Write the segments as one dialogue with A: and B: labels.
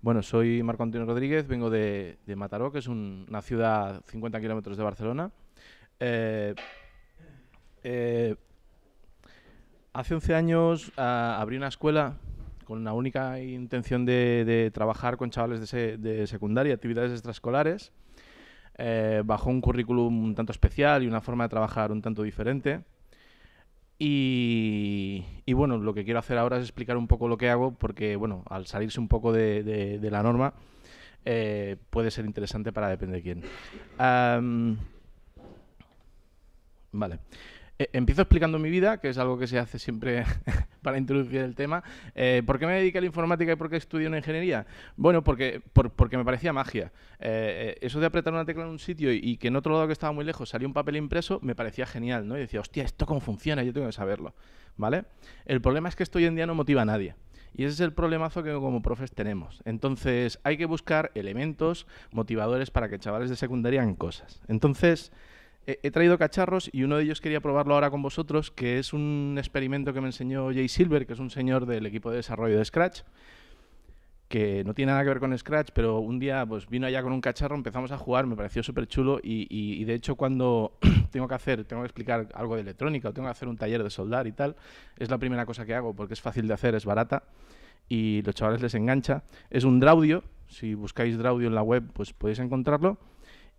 A: Bueno, soy Marco Antonio Rodríguez, vengo de, Mataró, que es una ciudad a 50 kilómetros de Barcelona. Eh, eh, hace 11 años ah, abrí una escuela con la única intención de, trabajar con chavales de, secundaria y secundaria, actividades extraescolares, eh, bajo un currículum un tanto especial y una forma de trabajar un tanto diferente. Y, bueno, lo que quiero hacer ahora es explicar un poco lo que hago, porque bueno, al salirse un poco de, la norma, eh, puede ser interesante para depender quién. vale. Eh, empiezo explicando mi vida, que es algo que se hace siempre para introducir el tema. Eh, ¿Por qué me dediqué a la informática y por qué estudié una ingeniería? Bueno, porque, porque me parecía magia. Eh, eso de apretar una tecla en un sitio y, que en otro lado que estaba muy lejos salía un papel impreso, me parecía genial, ¿no? Y decía, hostia, ¿esto cómo funciona? Yo tengo que saberlo, ¿vale? El problema es que esto hoy en día no motiva a nadie. Y ese es el problemazo que como profes tenemos. Entonces, hay que buscar elementos motivadores para que chavales de secundaria hagan cosas. Entonces he, traído cacharros y uno de ellos quería probarlo ahora con vosotros, que es un experimento que me enseñó Jay Silver, que es un señor del equipo de desarrollo de Scratch, que no tiene nada que ver con Scratch, pero un día pues, vino allá con un cacharro, empezamos a jugar, me pareció súper chulo y, de hecho cuando tengo que hacer, tengo que explicar algo de electrónica o tengo que hacer un taller de soldar y tal, es la primera cosa que hago porque es fácil de hacer, es barata y los chavales les engancha. Es un Draudio, si buscáis Draudio en la web pues podéis encontrarlo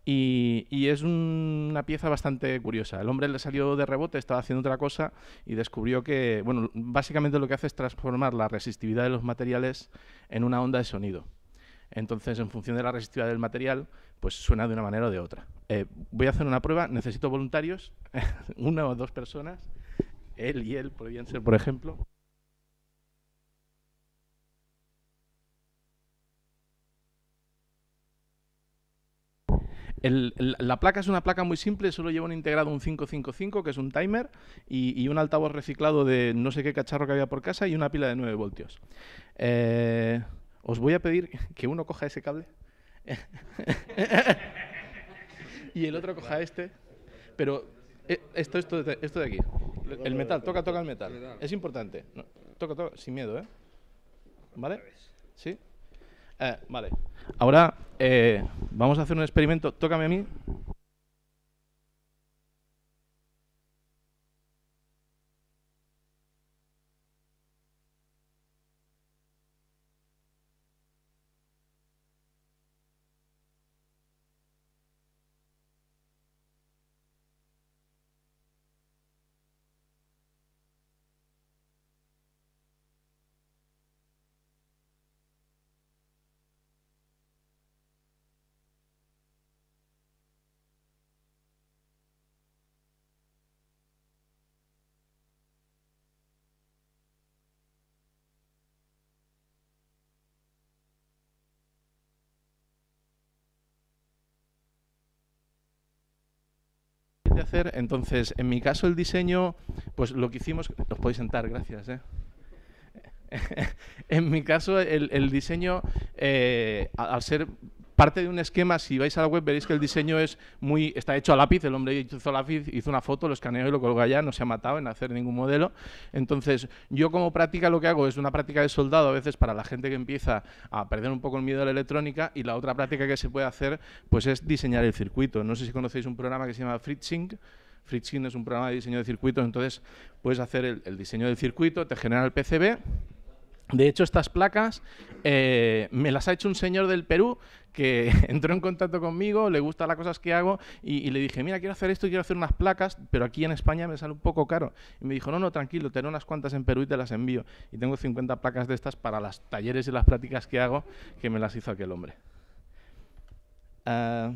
A: y, es una pieza bastante curiosa. El hombre le salió de rebote, estaba haciendo otra cosa y descubrió que, bueno, básicamente lo que hace es transformar la resistividad de los materiales en una onda de sonido. Entonces, en función de la resistividad del material, pues suena de una manera o de otra. Eh, voy a hacer una prueba, necesito voluntarios, una o dos personas, él y él podrían ser, por ejemplo. la placa es una placa muy simple, solo lleva un integrado un 555, que es un timer, y, un altavoz reciclado de no sé qué cacharro que había por casa y una pila de 9 voltios. Eh, os voy a pedir que uno coja ese cable y el otro coja este, pero eh, esto, esto, esto de aquí. El metal, toca, toca el metal. Es importante. toca, toca, sin miedo, ¿eh? ¿Vale? ¿Sí? Eh, vale. Ahora eh, vamos a hacer un experimento. Tócame a mí. hacer. Entonces, en mi caso el diseño, pues lo que hicimos, os podéis sentar, gracias. Eh. en mi caso el, el diseño, eh, al ser parte de un esquema, si vais a la web veréis que el diseño es muy, está hecho a lápiz, el hombre hizo lápiz, hizo una foto, lo escaneó y lo colgó allá, no se ha matado en hacer ningún modelo. Entonces, yo como práctica lo que hago es una práctica de soldado a veces para la gente que empieza a perder un poco el miedo a la electrónica y la otra práctica que se puede hacer pues es diseñar el circuito. No sé si conocéis un programa que se llama Fritzing, Fritzing es un programa de diseño de circuitos, entonces puedes hacer el diseño del circuito, te genera el PCB de hecho, estas placas eh, me las ha hecho un señor del Perú que entró en contacto conmigo, le gustan las cosas que hago y, le dije, mira, quiero hacer esto, quiero hacer unas placas, pero aquí en España me sale un poco caro. Y me dijo, no, no, tranquilo, tengo unas cuantas en Perú y te las envío. Y tengo 50 placas de estas para los talleres y las prácticas que hago, que me las hizo aquel hombre. Ah,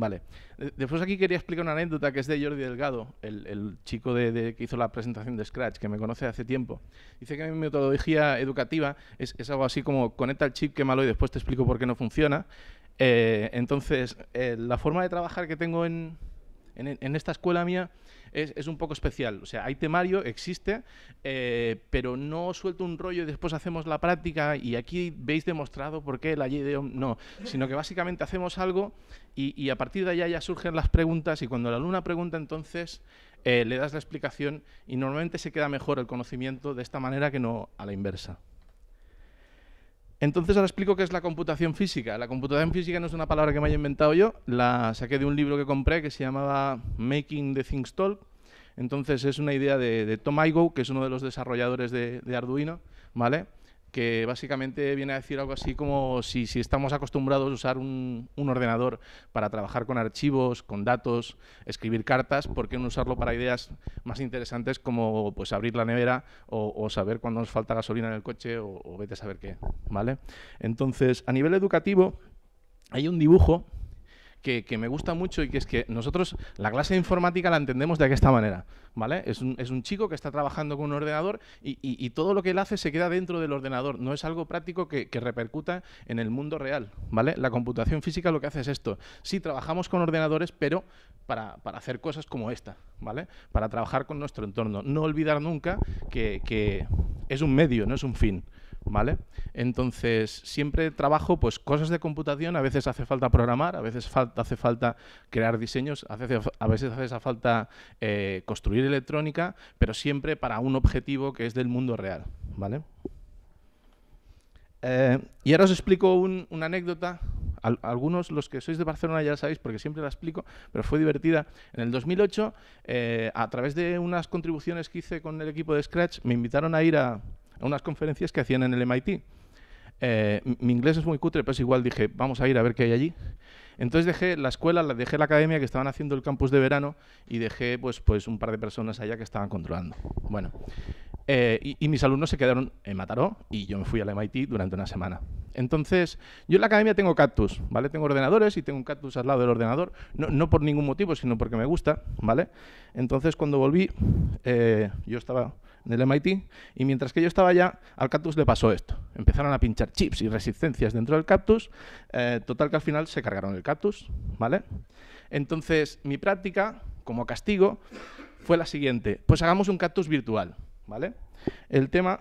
A: Vale. Eh, después aquí quería explicar una anécdota que es de Jordi Delgado, el, chico de, que hizo la presentación de Scratch, que me conoce hace tiempo. Dice que mi metodología educativa es, algo así como conecta el chip, malo y después te explico por qué no funciona. Eh, entonces, eh, la forma de trabajar que tengo en, en, esta escuela mía es, un poco especial. O sea, hay temario, existe, eh, pero no suelto un rollo y después hacemos la práctica y aquí veis demostrado por qué la no, sino que básicamente hacemos algo y, a partir de allá ya surgen las preguntas y cuando la luna pregunta entonces eh, le das la explicación y normalmente se queda mejor el conocimiento de esta manera que no a la inversa. Entonces ahora explico qué es la computación física. La computación física no es una palabra que me haya inventado yo, la saqué de un libro que compré que se llamaba Making the Things Talk. Entonces es una idea de, Tom Igo, que es uno de los desarrolladores de, de Arduino, ¿vale? que básicamente viene a decir algo así como si, estamos acostumbrados a usar un, un, ordenador para trabajar con archivos, con datos, escribir cartas, ¿por qué no usarlo para ideas más interesantes como pues abrir la nevera o, saber cuándo nos falta gasolina en el coche o, o vete a saber qué? ¿vale? Entonces, a nivel educativo, hay un dibujo que, me gusta mucho y que es que nosotros la clase de informática la entendemos de esta manera, ¿vale? Es un, es un chico que está trabajando con un ordenador y, y, todo lo que él hace se queda dentro del ordenador, no es algo práctico que, repercuta en el mundo real, ¿vale? La computación física lo que hace es esto. Sí, trabajamos con ordenadores, pero para, hacer cosas como esta, ¿vale? Para trabajar con nuestro entorno. No olvidar nunca que, que es un medio, no es un fin. ¿vale? Entonces, siempre trabajo pues cosas de computación, a veces hace falta programar, a veces hace falta crear diseños, a veces hace falta eh, construir electrónica, pero siempre para un objetivo que es del mundo real, ¿vale? Eh, y ahora os explico una anécdota. algunos, los que sois de Barcelona ya sabéis porque siempre la explico, pero fue divertida. En el 2008, eh, a través de unas contribuciones que hice con el equipo de Scratch, me invitaron a ir a, a unas conferencias que hacían en el MIT. Eh, mi inglés es muy cutre, pero igual dije, vamos a ir a ver qué hay allí. Entonces dejé la escuela, dejé la academia que estaban haciendo el campus de verano y dejé pues, pues un par de personas allá que estaban controlando. Bueno, eh, y, mis alumnos se quedaron en Mataró y yo me fui al MIT durante una semana. Entonces, yo en la academia tengo cactus, ¿vale? Tengo ordenadores y tengo un cactus al lado del ordenador, no, por ningún motivo, sino porque me gusta, ¿vale? Entonces, cuando volví, eh, yo estaba en el MIT y mientras que yo estaba allá, al cactus le pasó esto. Empezaron a pinchar chips y resistencias dentro del cactus, eh, total que al final se cargaron el cactus, ¿vale? Entonces, mi práctica, como castigo, fue la siguiente. Pues hagamos un cactus virtual. ¿vale? El tema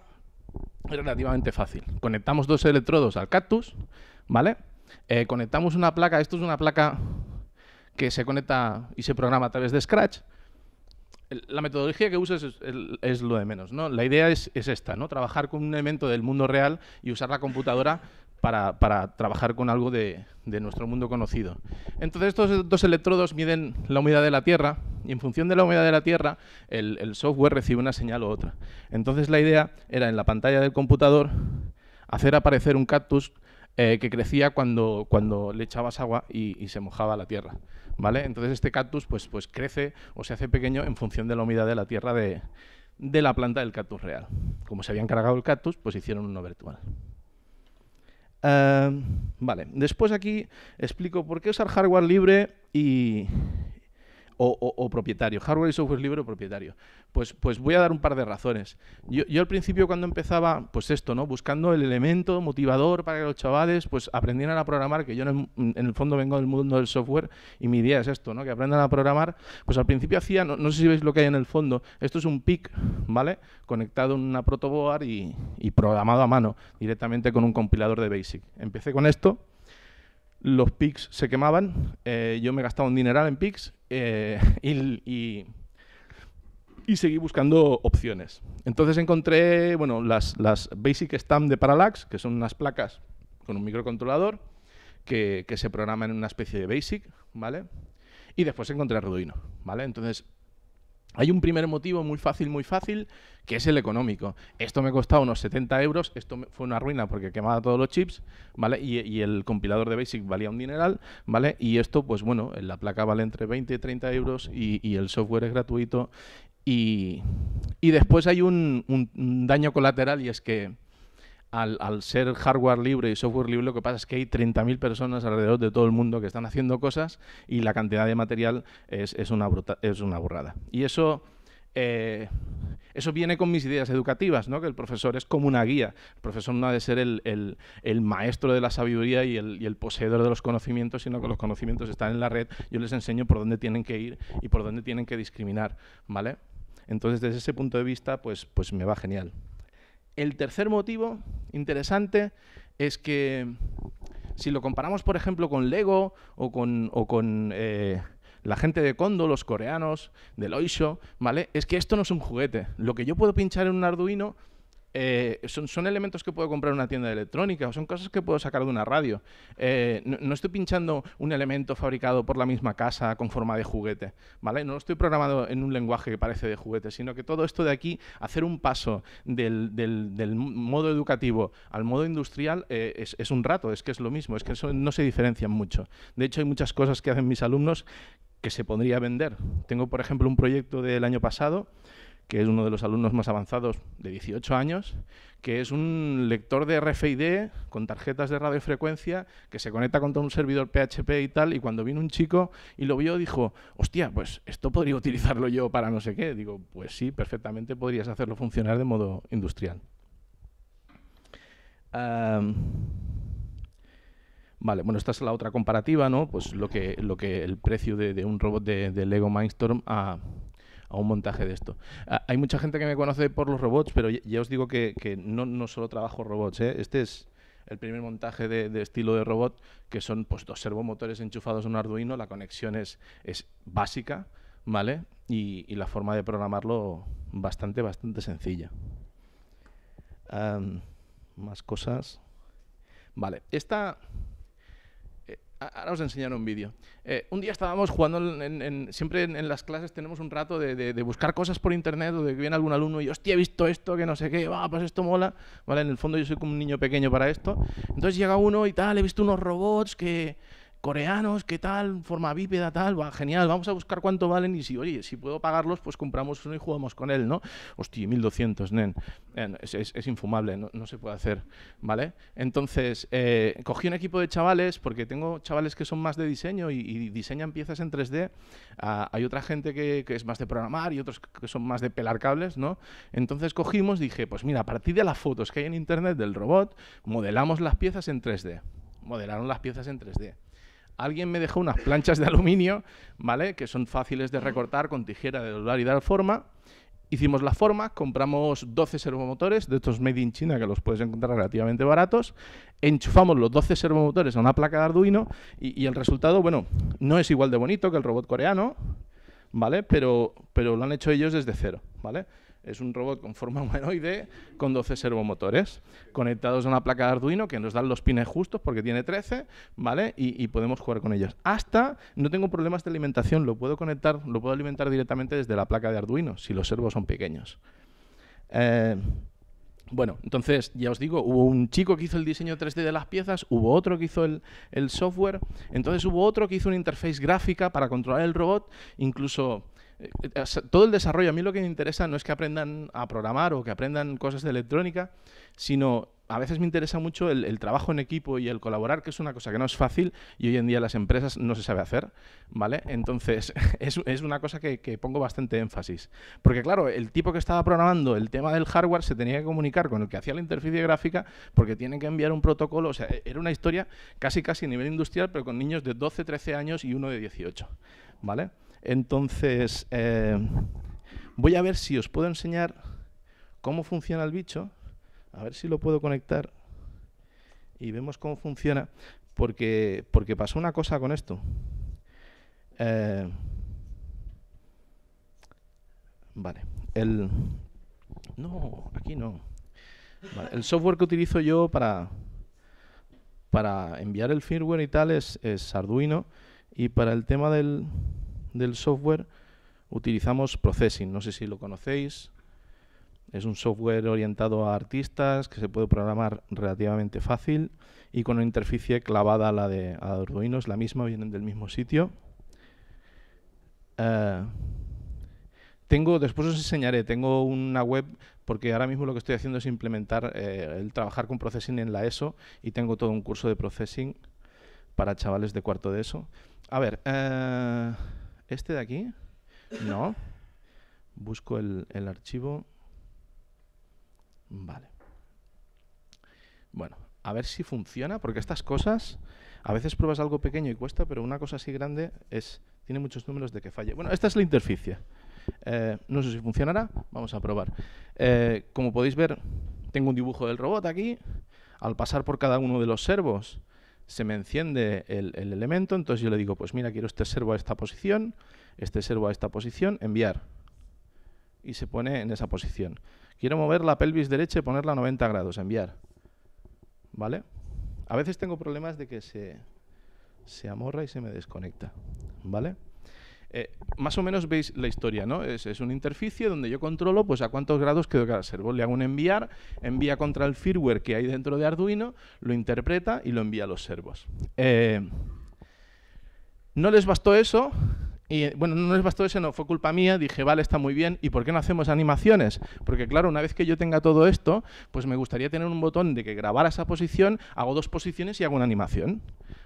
A: es relativamente fácil. Conectamos dos electrodos al cactus, ¿vale? Eh, conectamos una placa, esto es una placa que se conecta y se programa a través de Scratch. la metodología que usas es, lo de menos, ¿no? La idea es, es, esta, ¿no? Trabajar con un elemento del mundo real y usar la computadora para, trabajar con algo de, nuestro mundo conocido. Entonces estos dos electrodos miden la humedad de la Tierra y en función de la humedad de la Tierra el, software recibe una señal u otra. Entonces la idea era en la pantalla del computador hacer aparecer un cactus eh, que crecía cuando, le echabas agua y, se mojaba la tierra. ¿vale? Entonces este cactus pues, pues, crece o se hace pequeño en función de la humedad de la tierra de, de la planta del cactus real. Como se habían cargado el cactus, pues hicieron uno virtual. Em, vale, después aquí explico por qué usar hardware libre y, o, propietario, hardware y software libre o propietario. Pues, pues voy a dar un par de razones. Yo, yo, al principio cuando empezaba, pues esto, ¿no? Buscando el elemento motivador para que los chavales pues aprendieran a programar, que yo en el, en el fondo vengo del mundo del software y mi idea es esto, ¿no? Que aprendan a programar. Pues al principio hacía, no, sé si veis lo que hay en el fondo, esto es un PIC, ¿vale? Conectado en una protoboard y programado a mano, directamente con un compilador de Basic. Empecé con esto los PICs se quemaban, eh, yo me gastaba un dineral en PICs eh, y, seguí buscando opciones. Entonces encontré bueno, las, Basic Stamp de Parallax, que son unas placas con un microcontrolador que, se programan en una especie de Basic, ¿vale? Y después encontré Arduino, ¿vale? Entonces hay un primer motivo muy fácil, muy fácil, que es el económico. Esto me costaba unos 70 euros, esto fue una ruina porque quemaba todos los chips, ¿vale? Y, el compilador de Basic valía un dineral, ¿vale? Y esto, pues bueno, la placa vale entre 20 y 30 euros y, el software es gratuito. Y, después hay un daño colateral y es que al, ser hardware libre y software libre, lo que pasa es que hay 30.000 personas alrededor de todo el mundo que están haciendo cosas y la cantidad de material es, una, burrada. Y eso... Eh, eso viene con mis ideas educativas, ¿no? que el profesor es como una guía. El profesor no ha de ser el, maestro de la sabiduría y el, poseedor de los conocimientos, sino que los conocimientos están en la red. Yo les enseño por dónde tienen que ir y por dónde tienen que discriminar. ¿vale? Entonces, desde ese punto de vista, pues, pues me va genial. El tercer motivo interesante es que si lo comparamos, por ejemplo, con Lego o con, o con eh, la gente de Kondo, los coreanos, de Oisho. ¿vale? Es que esto no es un juguete. Lo que yo puedo pinchar en un Arduino eh, son, son, elementos que puedo comprar en una tienda de electrónica o son cosas que puedo sacar de una radio. Eh, no, estoy pinchando un elemento fabricado por la misma casa con forma de juguete, ¿vale? No estoy programado en un lenguaje que parece de juguete, sino que todo esto de aquí, hacer un paso del, modo educativo al modo industrial eh, es, un rato, es que es lo mismo, es que no se diferencian mucho. De hecho, hay muchas cosas que hacen mis alumnos que se podría vender. Tengo, por ejemplo, un proyecto del año pasado que es uno de los alumnos más avanzados de 18 años, que es un lector de RFID con tarjetas de radiofrecuencia que se conecta con todo un servidor PHP y tal, y cuando vino un chico y lo vio dijo, hostia, pues esto podría utilizarlo yo para no sé qué. Digo, pues sí, perfectamente podrías hacerlo funcionar de modo industrial. Vale, bueno, esta es la otra comparativa, ¿no? Pues lo que, lo que el precio de, un robot de, Lego Mindstorm a, a un montaje de esto. Ah, hay mucha gente que me conoce por los robots, pero ya, os digo que, no, solo trabajo robots. ¿eh? Este es el primer montaje de, estilo de robot, que son pues, dos servomotores enchufados en un Arduino, la conexión es, básica, ¿vale? Y, la forma de programarlo bastante, bastante sencilla. más cosas. Vale, esta Ahora os enseñaré un vídeo. Eh, un día estábamos jugando, siempre en, las clases tenemos un rato de, buscar cosas por internet o de que viene algún alumno y, hostia, he visto esto, que no sé qué, va, pues esto mola. Vale, en el fondo yo soy como un niño pequeño para esto. Entonces llega uno y tal, he visto unos robots que, coreanos, ¿qué tal? Forma bípeda, tal, va, genial, vamos a buscar cuánto valen y si, oye, si puedo pagarlos, pues compramos uno y jugamos con él, ¿no? Hostia, 1200, nen, es, infumable, no, se puede hacer, ¿vale? Entonces, eh, cogí un equipo de chavales, porque tengo chavales que son más de diseño y, diseñan piezas en 3D, ah, hay otra gente que, que, es más de programar y otros que son más de pelar cables, ¿no? Entonces cogimos, dije, pues mira, a partir de las fotos que hay en internet del robot, modelamos las piezas en 3D. Modelaron las piezas en 3D alguien me dejó unas planchas de aluminio, ¿vale? Que son fáciles de recortar con tijera de doblar y dar forma. Hicimos la forma, compramos 12 servomotores de estos made in China que los puedes encontrar relativamente baratos, enchufamos los 12 servomotores a una placa de Arduino y, el resultado, bueno, no es igual de bonito que el robot coreano, ¿vale? Pero, pero lo han hecho ellos desde cero, ¿vale? es un robot con forma humanoide con 12 servomotores conectados a una placa de Arduino que nos dan los pines justos porque tiene 13, ¿vale? Y, podemos jugar con ellos. Hasta no tengo problemas de alimentación, lo puedo conectar, lo puedo alimentar directamente desde la placa de Arduino si los servos son pequeños. Eh, bueno, entonces, ya os digo, hubo un chico que hizo el diseño 3D de las piezas, hubo otro que hizo el, el software, entonces hubo otro que hizo una interfaz gráfica para controlar el robot, incluso eh, todo el desarrollo, a mí lo que me interesa no es que aprendan a programar o que aprendan cosas de electrónica, sino a veces me interesa mucho el, trabajo en equipo y el colaborar, que es una cosa que no es fácil y hoy en día las empresas no se sabe hacer, ¿vale? Entonces, es, una cosa que, pongo bastante énfasis. Porque claro, el tipo que estaba programando el tema del hardware se tenía que comunicar con el que hacía la interfaz gráfica porque tienen que enviar un protocolo, o sea, e, era una historia casi casi a nivel industrial, pero con niños de 12, 13 años y uno de 18, ¿vale? Entonces, eh, voy a ver si os puedo enseñar cómo funciona el bicho, a ver si lo puedo conectar y vemos cómo funciona, porque, porque pasó una cosa con esto. Eh, vale, el... No, aquí no. el software que utilizo yo para, para enviar el firmware y tal es Arduino y para el tema del, del software utilizamos Processing. No sé si lo conocéis. Es un software orientado a artistas que se puede programar relativamente fácil y con una interficie clavada a la de Arduino. Es la misma, vienen del mismo sitio. Eh, tengo, después os enseñaré, tengo una web, porque ahora mismo lo que estoy haciendo es implementar eh, el trabajar con Processing en la ESO y tengo todo un curso de Processing para chavales de cuarto de ESO. A ver, eh, ¿Este de aquí? No. Busco el, archivo. Vale. Bueno, a ver si funciona, porque estas cosas, a veces pruebas algo pequeño y cuesta, pero una cosa así grande es tiene muchos números de que falle. Bueno, esta es la interficie. Eh, no sé si funcionará, vamos a probar. Eh, como podéis ver, tengo un dibujo del robot aquí. Al pasar por cada uno de los servos, se me enciende el, elemento, entonces yo le digo, pues mira, quiero este servo a esta posición, este servo a esta posición, enviar. Y se pone en esa posición. Quiero mover la pelvis derecha y ponerla a 90 grados, enviar. ¿Vale? A veces tengo problemas de que se, se amorra y se me desconecta. ¿Vale? Eh, más o menos veis la historia, ¿no? Es, es, un interficie donde yo controlo pues, a cuántos grados quedó cada servo. Le hago un enviar, envía contra el firmware que hay dentro de Arduino, lo interpreta y lo envía a los servos. Eh, no les bastó eso, y bueno, no les bastó eso, no, fue culpa mía, dije, vale, está muy bien, ¿y por qué no hacemos animaciones? Porque claro, una vez que yo tenga todo esto, pues me gustaría tener un botón de que grabara esa posición, hago dos posiciones y hago una animación,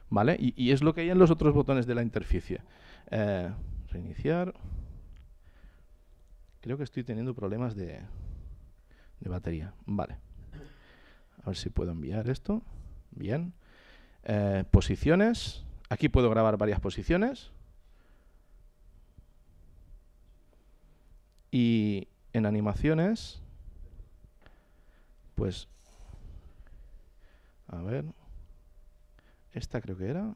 A: ¿vale? Y, es lo que hay en los otros botones de la interficie. Eh, Reiniciar. Creo que estoy teniendo problemas de, de batería. Vale. A ver si puedo enviar esto. Bien. Eh, posiciones. Aquí puedo grabar varias posiciones. Y en animaciones, pues... A ver... Esta creo que era.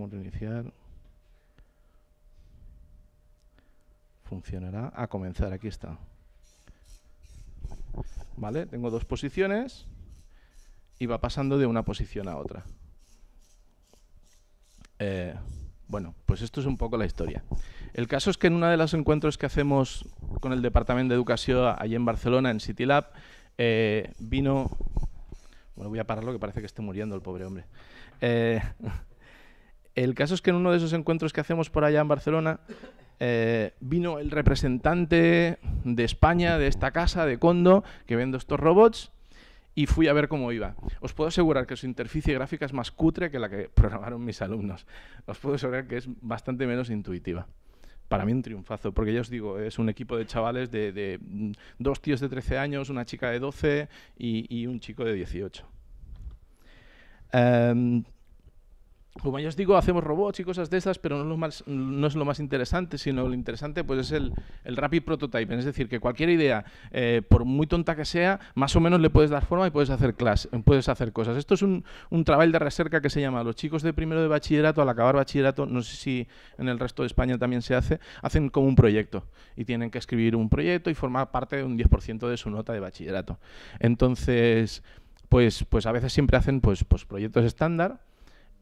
A: Vamos a reiniciar. Funcionará. A comenzar, aquí está. ¿Vale? Tengo dos posiciones y va pasando de una posición a otra. Eh, bueno, pues esto es un poco la historia. El caso es que en uno de los encuentros que hacemos con el Departamento de Educación allí en Barcelona, en CityLab, eh, vino... Bueno, voy a pararlo que parece que esté muriendo el pobre hombre. Eh, el caso es que en uno de esos encuentros que hacemos por allá en Barcelona, eh, vino el representante de España, de esta casa, de condo que vende estos robots, y fui a ver cómo iba. Os puedo asegurar que su interficie gráfica es más cutre que la que programaron mis alumnos. Os puedo asegurar que es bastante menos intuitiva. Para mí un triunfazo, porque ya os digo, es un equipo de chavales de, mm, dos tíos de 13 años, una chica de 12 y, un chico de 18 como ya os digo, hacemos robots y cosas de esas, pero no es lo más, no es lo más interesante, sino lo interesante pues, es el, el rapid prototyping. Es decir, que cualquier idea, eh, por muy tonta que sea, más o menos le puedes dar forma y puedes hacer, clase, puedes hacer cosas. Esto es un, un trabajo de recerca que se llama Los chicos de primero de bachillerato, al acabar bachillerato, no sé si en el resto de España también se hace, hacen como un proyecto y tienen que escribir un proyecto y formar parte de un 10% de su nota de bachillerato. Entonces, pues, pues a veces siempre hacen pues, pues proyectos estándar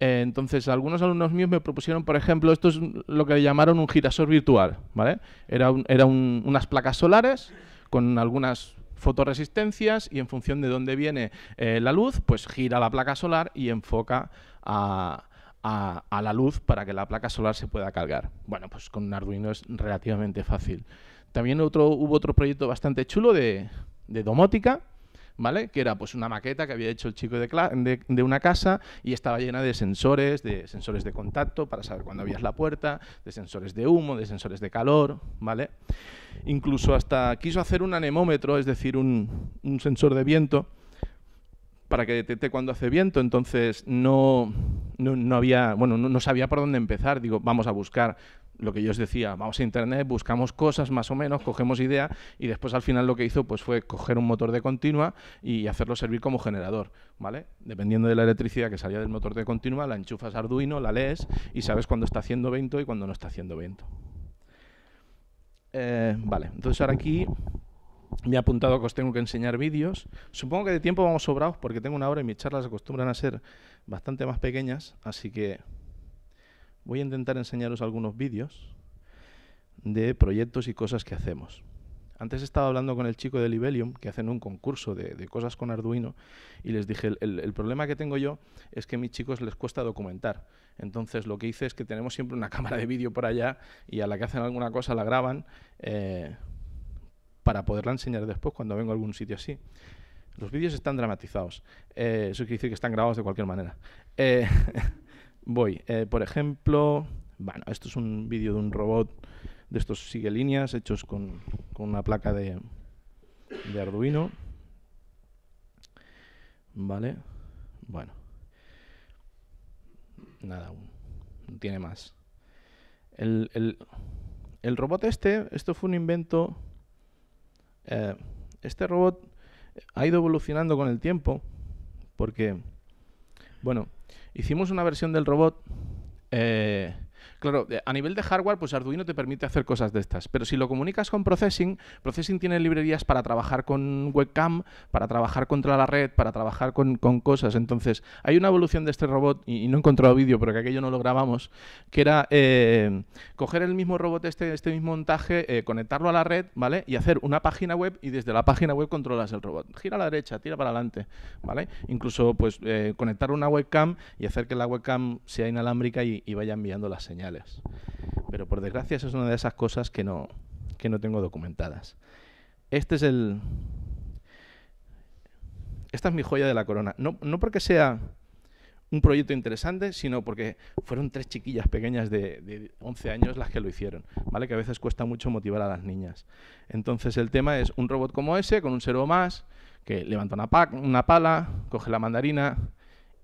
A: eh, entonces, algunos alumnos míos me propusieron, por ejemplo, esto es lo que llamaron un girasol virtual, ¿vale? Era, unas placas solares con algunas fotoresistencias y en función de dónde viene eh, la luz, pues gira la placa solar y enfoca a, la luz para que la placa solar se pueda cargar. Bueno, pues con un Arduino es relativamente fácil. También otro, hubo otro proyecto bastante chulo de domótica, que era pues una maqueta que había hecho el chico de, una casa y estaba llena de sensores, de sensores de contacto para saber cuándo abrías la puerta, de sensores de humo, de sensores de calor, ¿vale? Incluso hasta quiso hacer un anemómetro, es decir, un sensor de viento, para que detecte cuando hace viento, entonces no, no, había, bueno, no, sabía por dónde empezar, digo, vamos a buscar lo que yo os decía, vamos a internet, buscamos cosas más o menos, cogemos idea y después al final lo que hizo pues fue coger un motor de continua y hacerlo servir como generador, ¿vale? Dependiendo de la electricidad que salía del motor de continua, la enchufas Arduino, la lees y sabes cuando está haciendo viento y cuando no está haciendo viento. Eh, vale, entonces ahora aquí me he apuntado que os tengo que enseñar vídeos. Supongo que de tiempo vamos sobrados porque tengo una hora y mis charlas acostumbran a ser bastante más pequeñas, así que voy a intentar enseñaros algunos vídeos de proyectos y cosas que hacemos. Antes estaba hablando con el chico de Libelium, que hacen un concurso de, cosas con Arduino, y les dije, el, problema que tengo yo es que a mis chicos les cuesta documentar. Entonces lo que hice es que tenemos siempre una cámara de vídeo por allá y a la que hacen alguna cosa la graban. Eh, para poderla enseñar después cuando vengo a algún sitio así. Los vídeos están dramatizados. Eh, eso quiere decir que están grabados de cualquier manera. Eh, voy, eh, por ejemplo, bueno, esto es un vídeo de un robot de estos sigue líneas hechos con, con una placa de, de Arduino. Vale, bueno. Nada, no tiene más. el robot este, esto fue un invento eh, este robot ha ido evolucionando con el tiempo porque, bueno, hicimos una versión del robot eh, Claro, eh, a nivel de hardware, pues Arduino te permite hacer cosas de estas, pero si lo comunicas con Processing, Processing tiene librerías para trabajar con webcam, para trabajar contra la red, para trabajar con, cosas. Entonces, hay una evolución de este robot, y, no he encontrado vídeo porque aquello no lo grabamos, que era eh, coger el mismo robot, este, este mismo montaje, eh, conectarlo a la red, ¿vale? Y hacer una página web y desde la página web controlas el robot. Gira a la derecha, tira para adelante, ¿vale? Incluso, pues, conectar una webcam y hacer que la webcam sea inalámbrica y, y vaya enviando la señal. Pero por desgracia es una de esas cosas que no, que no tengo documentadas. Este es el... Esta es mi joya de la corona. No, porque sea un proyecto interesante, sino porque fueron tres chiquillas pequeñas de, 11 años las que lo hicieron, ¿vale? Que a veces cuesta mucho motivar a las niñas. Entonces el tema es un robot como ese, con un servo más, que levanta una, una pala, coge la mandarina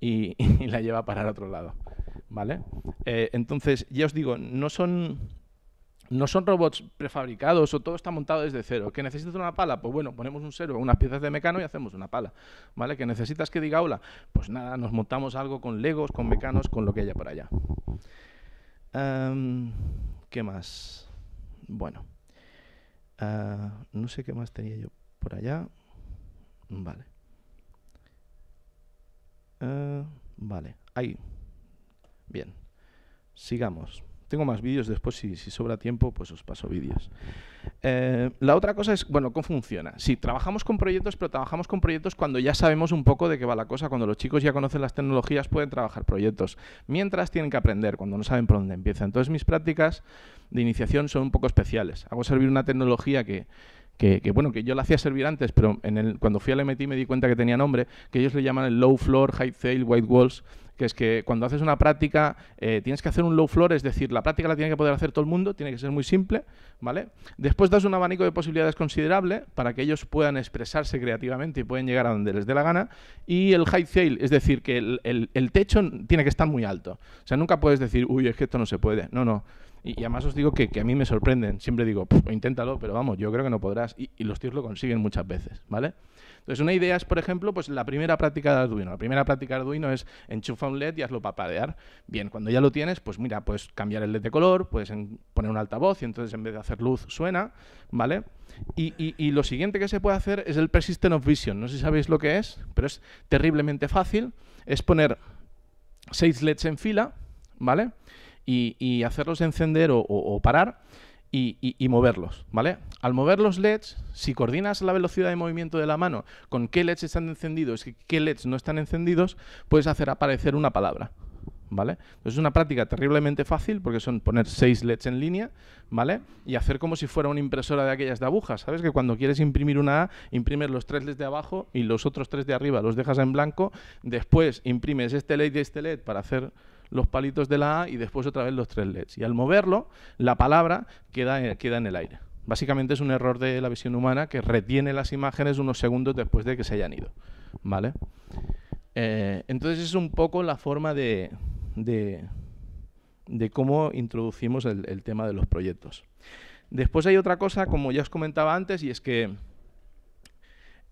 A: y, la lleva para parar otro lado. ¿vale? Eh, entonces, ya os digo, no son, no son robots prefabricados o todo está montado desde cero. ¿Que necesitas una pala? Pues bueno, ponemos un servo, unas piezas de mecano y hacemos una pala. ¿Vale? ¿Que necesitas que diga hola? Pues nada, nos montamos algo con legos, con mecanos, con lo que haya por allá. Em, ¿Qué más? Bueno. Eh, no sé qué más tenía yo por allá. Vale. Eh, vale. Ahí. Bien, sigamos. Tengo más vídeos después, si, sobra tiempo, pues os paso vídeos. Eh, la otra cosa es, bueno, ¿cómo funciona? Si trabajamos con proyectos, pero trabajamos con proyectos cuando ya sabemos un poco de qué va la cosa. Cuando los chicos ya conocen las tecnologías, pueden trabajar proyectos. Mientras tienen que aprender, cuando no saben por dónde empiezan. Entonces, mis prácticas de iniciación son un poco especiales. Hago servir una tecnología que, bueno, que yo la hacía servir antes, pero en cuando fui al MIT me di cuenta que tenía nombre, que ellos le llaman el low floor, high sail white walls, que es que cuando haces una práctica eh, tienes que hacer un low floor, es decir, la práctica la tiene que poder hacer todo el mundo, tiene que ser muy simple, ¿vale? Después das un abanico de posibilidades considerable para que ellos puedan expresarse creativamente y pueden llegar a donde les dé la gana. Y el high sale, es decir, que el, techo tiene que estar muy alto. O sea, nunca puedes decir, uy, es que esto no se puede. No, no. Y, además os digo que, a mí me sorprenden. Siempre digo, inténtalo, pero vamos, yo creo que no podrás. Y, y los tíos lo consiguen muchas veces, ¿vale? Entonces, una idea es, por ejemplo, pues la primera práctica de Arduino. La primera práctica de Arduino es enchufa un LED y hazlo papadear. Bien, cuando ya lo tienes, pues mira, puedes cambiar el LED de color, puedes poner un altavoz y entonces en vez de hacer luz suena, ¿vale? Y, lo siguiente que se puede hacer es el Persistent of Vision. No sé si sabéis lo que es, pero es terriblemente fácil. Es poner seis LEDs en fila, ¿vale? Y, hacerlos encender o parar y, moverlos, ¿vale? Al mover los LEDs, si coordinas la velocidad de movimiento de la mano con qué LEDs están encendidos y qué LEDs no están encendidos, puedes hacer aparecer una palabra, ¿vale? Es una práctica terriblemente fácil porque son poner seis LEDs en línea, ¿vale? Y hacer como si fuera una impresora de aquellas de agujas, ¿sabes? Que cuando quieres imprimir una A, imprimes los tres LEDs de abajo y los otros tres de arriba los dejas en blanco, después imprimes este LED y este LED para hacer los palitos de la A y después otra vez los tres LEDs. Y al moverlo, la palabra queda, eh, queda en el aire. Básicamente es un error de la visión humana que retiene las imágenes unos segundos después de que se hayan ido. ¿Vale? Eh, entonces es un poco la forma de, cómo introducimos el, tema de los proyectos. Después hay otra cosa, como ya os comentaba antes, y es que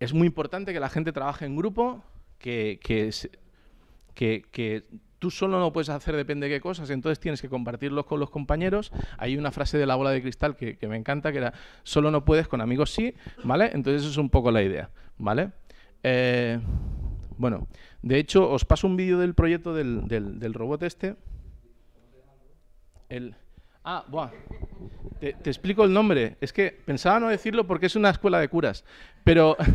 A: es muy importante que la gente trabaje en grupo, que, que tú solo no puedes hacer depende de qué cosas, entonces tienes que compartirlos con los compañeros. Hay una frase de la bola de cristal que, me encanta, que era, solo no puedes con amigos sí, ¿vale? Entonces es un poco la idea, ¿vale? Eh, bueno, de hecho, os paso un vídeo del proyecto del, robot este. El, ah, te explico el nombre. Es que pensaba no decirlo porque es una escuela de curas, pero...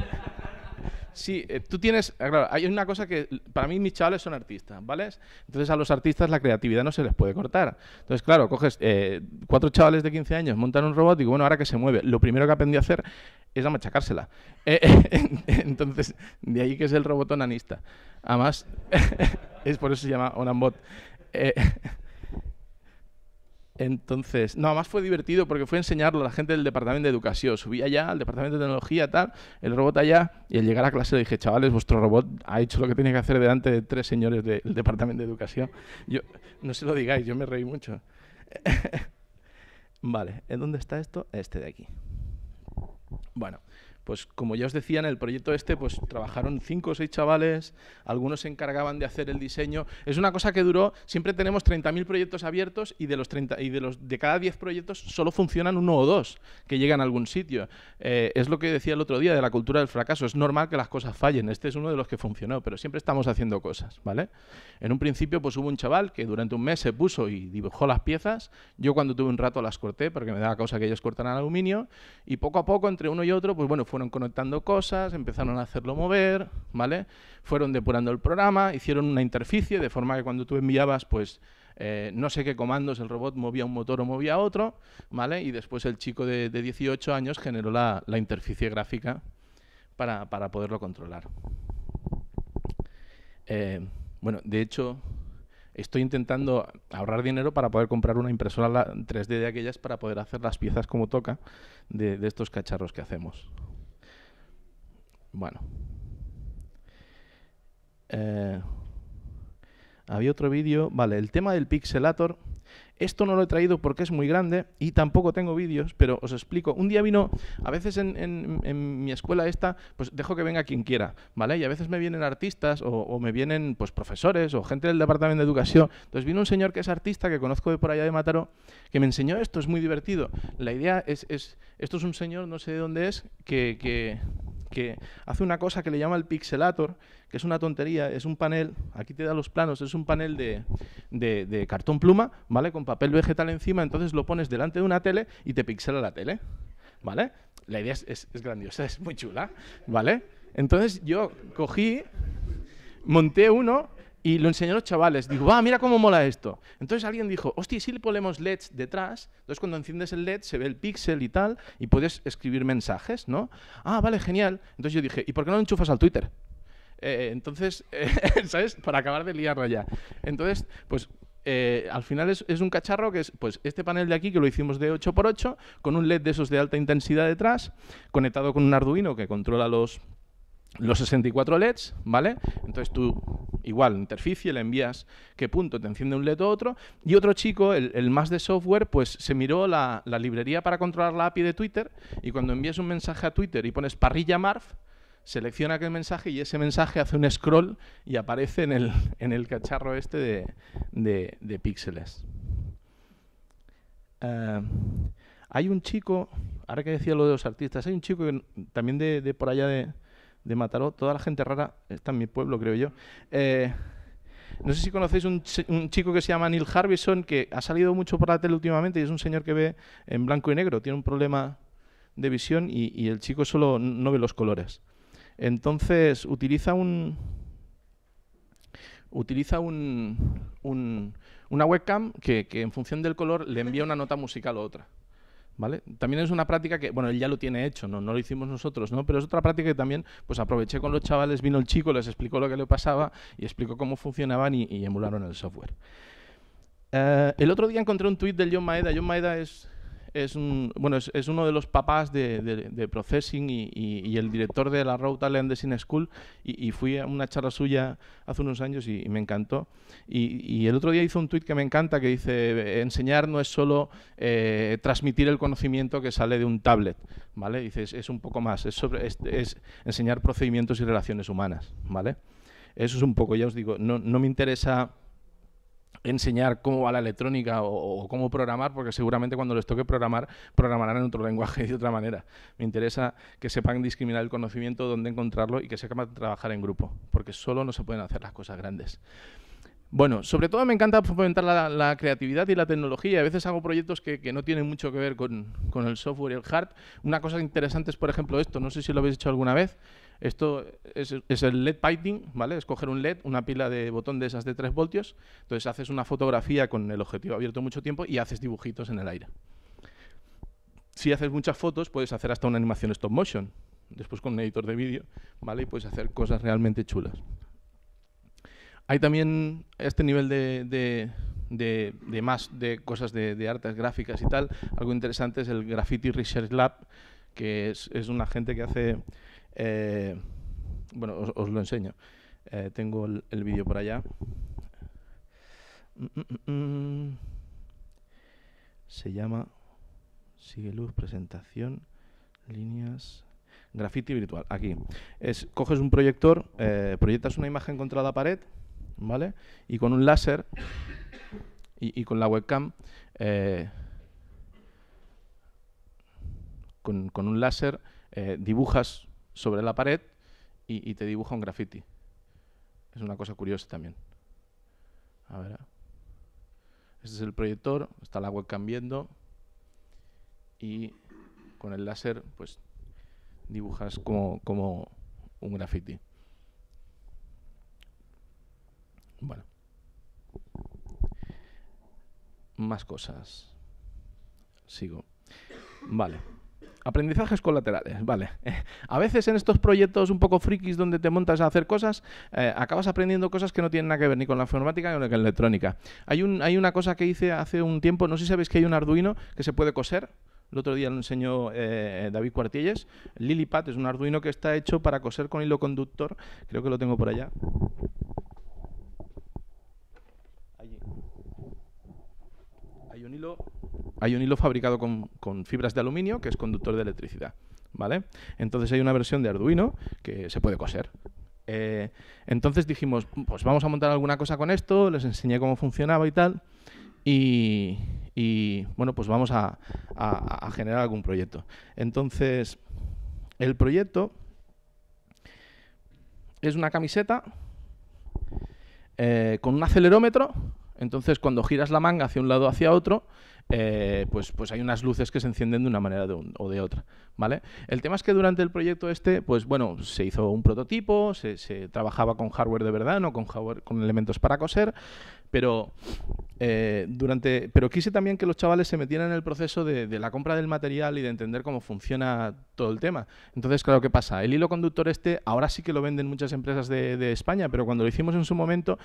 A: Sí, eh, tú tienes, ah, claro, hay una cosa que para mí mis chavales son artistas, ¿vale? Entonces a los artistas la creatividad no se les puede cortar. Entonces, claro, coges eh, cuatro chavales de 15 años, montan un robot y bueno, ahora que se mueve, lo primero que aprendí a hacer es a machacársela. Eh, entonces, de ahí que es el robot onanista. Además, es por eso se llama Onanbot. Entonces, nada más fue divertido porque fue enseñarlo a la gente del departamento de educación. Subí allá al departamento de tecnología, tal, el robot allá, y al llegar a clase le dije, chavales, vuestro robot ha hecho lo que tiene que hacer delante de tres señores del departamento de educación. Yo, no se lo digáis, yo me reí mucho. vale, ¿en dónde está esto? Este de aquí. Bueno, pues como ya os decía, en el proyecto este, pues trabajaron cinco o seis chavales, algunos se encargaban de hacer el diseño. Es una cosa que duró, siempre tenemos 30.000 proyectos abiertos y de los 30, y de los de cada 10 proyectos solo funcionan uno o dos que llegan a algún sitio. Eh, es lo que decía el otro día de la cultura del fracaso. Es normal que las cosas fallen. Este es uno de los que funcionó, pero siempre estamos haciendo cosas, ¿vale? En un principio, pues hubo un chaval que durante un mes se puso y dibujó las piezas. Yo cuando tuve un rato las corté porque me daba causa que ellos cortaran aluminio y poco a poco entre uno y otro, pues bueno, fue fueron conectando cosas, empezaron mm. a hacerlo mover, ¿vale? Fueron depurando el programa, hicieron una interficie, de forma que cuando tú enviabas, pues, eh, no sé qué comandos, el robot movía un motor o movía otro, ¿vale? Y después el chico de, 18 años generó la, la interficie gráfica para, poderlo controlar. Eh, bueno, de hecho, estoy intentando ahorrar dinero para poder comprar una impresora 3D de aquellas para poder hacer las piezas como toca de estos cacharros que hacemos. Bueno. Eh, había otro vídeo. Vale, el tema del pixelator. Esto no lo he traído porque es muy grande y tampoco tengo vídeos, pero os explico. Un día vino, a veces en, mi escuela esta, pues dejo que venga quien quiera, ¿vale? Y a veces me vienen artistas o, me vienen pues profesores o gente del departamento de educación. Entonces vino un señor que es artista, que conozco de por allá de Mataró, que me enseñó esto, es muy divertido. La idea es, esto es un señor, no sé de dónde es, que que hace una cosa que le llama el pixelator, que es una tontería, es un panel, aquí te da los planos, es un panel de, cartón pluma, ¿vale? Con papel vegetal encima, entonces lo pones delante de una tele y te pixela la tele, ¿vale? La idea es, es, es grandiosa, es muy chula, ¿vale? Entonces yo cogí, monté uno y lo enseñé a los chavales. Digo, va, ah, mira cómo mola esto. Entonces alguien dijo, hostia, si le ponemos LEDs detrás, entonces cuando enciendes el LED se ve el píxel y tal, y puedes escribir mensajes, ¿no? Ah, vale, genial. Entonces yo dije, ¿y por qué no lo enchufas al Twitter? Eh, entonces, ¿sabes? Para acabar de liarla ya. Entonces, pues eh, al final es, es, un cacharro que es pues este panel de aquí que lo hicimos de 8x8 con un LED de esos de alta intensidad detrás conectado con un Arduino que controla los los 64 LEDs, ¿vale? Entonces tú igual interficie, le envías qué punto, te enciende un LED o otro. Y otro chico, el, más de software, pues se miró la, la, librería para controlar la API de Twitter y cuando envías un mensaje a Twitter y pones parrilla marf, selecciona aquel mensaje y ese mensaje hace un scroll y aparece en el, en el cacharro este de, de, de píxeles. Eh, hay un chico, ahora que decía lo de los artistas, hay un chico que, también de, de por allá de, de Mataró. Toda la gente rara está en mi pueblo, creo yo. Eh, no sé si conocéis un, chico que se llama Neil Harbison, que ha salido mucho por la tele últimamente y es un señor que ve en blanco y negro, tiene un problema de visión y, el chico solo no ve los colores. Entonces utiliza un, utiliza un, una webcam que, que, en función del color le envía una nota musical o otra. ¿Vale? También es una práctica que, bueno, él ya lo tiene hecho, ¿no? no lo hicimos nosotros, ¿no? Pero es otra práctica que también, pues aproveché con los chavales, vino el chico, les explicó lo que le pasaba y explicó cómo funcionaban y, emularon el software. Eh, el otro día encontré un tuit del John Maeda. John Maeda es es, bueno, es, uno de los papás de, Processing y, el director de la Route Talent Design School y, fui a una charla suya hace unos años y, me encantó. Y, el otro día hizo un tuit que me encanta que dice, enseñar no es solo eh, transmitir el conocimiento que sale de un tablet, ¿vale? Dice, es, un poco más, es, enseñar procedimientos y relaciones humanas, ¿vale? Eso es un poco, ya os digo, no me interesa enseñar cómo va la electrónica o, cómo programar, porque seguramente cuando les toque programar, programarán en otro lenguaje y de otra manera. Me interesa que sepan discriminar el conocimiento, dónde encontrarlo y que sepan trabajar en grupo, porque solo no se pueden hacer las cosas grandes. Bueno, sobre todo me encanta fomentar la, creatividad y la tecnología. A veces hago proyectos que, no tienen mucho que ver con, el software y el hard. Una cosa interesante es, por ejemplo, esto. No sé si lo habéis hecho alguna vez. Esto es, el LED painting, ¿vale? Es coger un LED, una pila de botón de esas de 3 voltios. Entonces haces una fotografía con el objetivo abierto mucho tiempo y haces dibujitos en el aire. Si haces muchas fotos, puedes hacer hasta una animación stop motion, después con un editor de vídeo, ¿vale? Y puedes hacer cosas realmente chulas. Hay también este nivel de, más de cosas de, artes gráficas y tal. Algo interesante es el Graffiti Research Lab, que es, es una gente que hace eh, bueno, os, lo enseño. Eh, tengo el, vídeo por allá. Mm, mm, mm, Se llama Sigue Luz, presentación, líneas. Graffiti virtual, aquí. Es, coges un proyector, eh, proyectas una imagen contra la pared, ¿vale? Y con un láser y, con la webcam, con, un láser dibujas sobre la pared y, te dibuja un graffiti. Es una cosa curiosa también. A ver. Ah. Este es el proyector, está la web cambiando. y con el láser pues dibujas como, como un graffiti. Bueno. Más cosas. Sigo. Vale. Aprendizajes colaterales, vale. a veces en estos proyectos un poco frikis donde te montas a hacer cosas, eh, acabas aprendiendo cosas que no tienen nada que ver ni con la informática ni con la electrónica. Hay, un, hay una cosa que hice hace un tiempo, no sé si sabéis que hay un Arduino que se puede coser. El otro día lo enseñó eh, David Cuartielles. Lilipad es un Arduino que está hecho para coser con hilo conductor. Creo que lo tengo por allá. Hay un hilo hay un hilo fabricado con, fibras de aluminio que es conductor de electricidad. ¿Vale? Entonces hay una versión de Arduino que se puede coser. Eh, entonces dijimos, pues vamos a montar alguna cosa con esto, les enseñé cómo funcionaba y tal. Y, bueno, pues vamos a, generar algún proyecto. Entonces, el proyecto es una camiseta eh, con un acelerómetro. Entonces, cuando giras la manga hacia un lado hacia otro, eh, pues, pues hay unas luces que se encienden de una manera o de otra. ¿vale? El tema es que durante el proyecto este, pues bueno, se hizo un prototipo, se, trabajaba con hardware de verdad, no con con elementos para coser, pero eh, durante. Pero quise también que los chavales se metieran en el proceso de, la compra del material y de entender cómo funciona todo el tema. Entonces, claro, ¿qué pasa? El hilo conductor este, ahora sí que lo venden muchas empresas de, de España, pero cuando lo hicimos en su momento,